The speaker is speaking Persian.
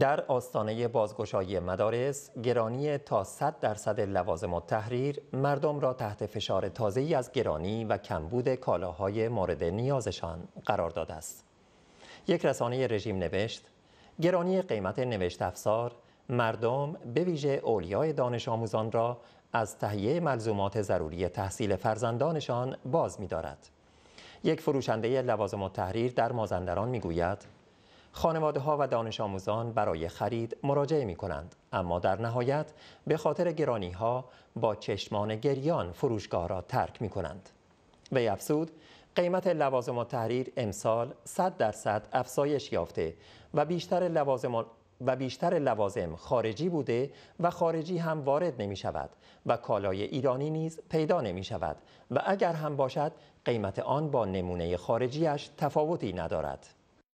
در آستانه بازگشایی مدارس گرانی تا 100 درصد لوازم و تحریر مردم را تحت فشار تازه‌ای از گرانی و کمبود کالاهای مورد نیازشان قرار داده است. یک رسانه رژیم نوشت گرانی قیمت نوشت افسار، مردم به ویژه اولیای دانش آموزان را از تهیه ملزومات ضروری تحصیل فرزندانشان باز می‌دارد. یک فروشنده لوازم و تحریر در مازندران می‌گوید. خانواده ها و دانش آموزان برای خرید مراجعه می کنند اما در نهایت به خاطر گرانی ها با چشمان گریان فروشگاه را ترک می کنند وی افزود قیمت لوازم و تحریر امسال 100 درصد افزایش یافته و بیشتر لوازم و بیشتر لوازم خارجی بوده و خارجی هم وارد نمی شود و کالای ایرانی نیز پیدا نمی شود و اگر هم باشد قیمت آن با نمونه خارجیش تفاوتی ندارد.